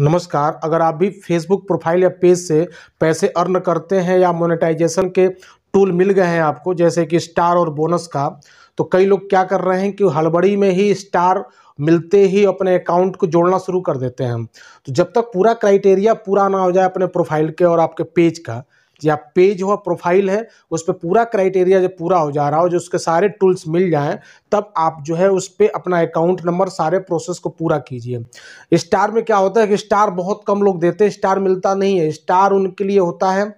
नमस्कार अगर आप भी फेसबुक प्रोफाइल या पेज से पैसे अर्न करते हैं या मोनेटाइजेशन के टूल मिल गए हैं आपको जैसे कि स्टार और बोनस का तो कई लोग क्या कर रहे हैं कि हड़बड़ी में ही स्टार मिलते ही अपने अकाउंट को जोड़ना शुरू कर देते हैं तो जब तक पूरा क्राइटेरिया पूरा ना हो जाए अपने प्रोफाइल के और आपके पेज का या पेज हो प्रोफाइल है उस पर पूरा क्राइटेरिया जब पूरा हो जा रहा हो जो उसके सारे टूल्स मिल जाएं तब आप जो है उस पर अपना अकाउंट नंबर सारे प्रोसेस को पूरा कीजिए स्टार में क्या होता है कि स्टार बहुत कम लोग देते हैं स्टार मिलता नहीं है स्टार उनके लिए होता है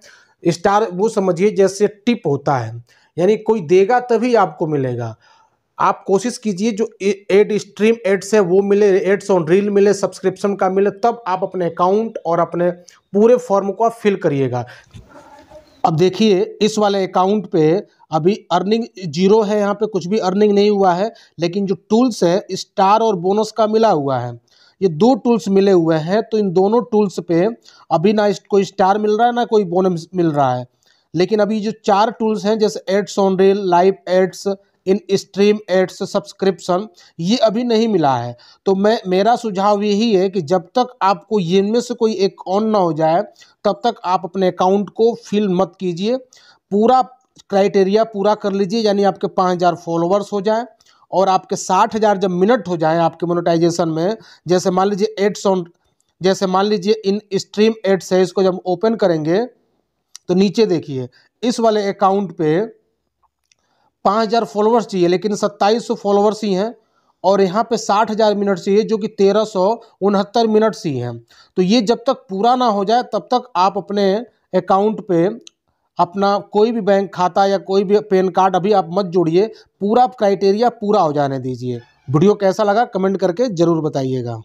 स्टार वो समझिए जैसे टिप होता है यानी कोई देगा तभी आपको मिलेगा आप कोशिश कीजिए जो एड स्ट्रीम एड्स है वो मिले एड्स ऑन रील मिले सब्सक्रिप्शन का मिले तब आप अपने अकाउंट और अपने पूरे फॉर्म को आप फिल करिएगा अब देखिए इस वाले अकाउंट पे अभी अर्निंग जीरो है यहाँ पे कुछ भी अर्निंग नहीं हुआ है लेकिन जो टूल्स है स्टार और बोनस का मिला हुआ है ये दो टूल्स मिले हुए हैं तो इन दोनों टूल्स पे अभी ना कोई स्टार मिल रहा है ना कोई बोनस मिल रहा है लेकिन अभी जो चार टूल्स हैं जैसे ads on reel live ads in stream ads subscription ये अभी नहीं मिला है तो मैं मेरा सुझाव यही है कि जब तक आपको इनमें से कोई एक ऑन ना हो जाए तब तक आप अपने अकाउंट को फिल मत कीजिए पूरा क्राइटेरिया पूरा कर लीजिए यानी आपके पाँच हज़ार फॉलोअर्स हो जाए और आपके साठ हज़ार जब मिनट हो जाए आपके मोनोटाइजेशन में जैसे मान लीजिए एड्स ऑन जैसे मान लीजिए इन स्ट्रीम एड्स है इसको जब ओपन करेंगे तो नीचे देखिए इस वाले अकाउंट पे पाँच हज़ार फॉलोअर्स चाहिए लेकिन सत्ताईस सौ फॉलोअर्स ही हैं और यहाँ पे साठ हज़ार मिनट चाहिए जो कि तेरह सौ उनहत्तर मिनट ही हैं तो ये जब तक पूरा ना हो जाए तब तक आप अपने अकाउंट पे अपना कोई भी बैंक खाता या कोई भी पैन कार्ड अभी आप मत जोड़िए पूरा क्राइटेरिया पूरा हो जाने दीजिए वीडियो कैसा लगा कमेंट करके ज़रूर बताइएगा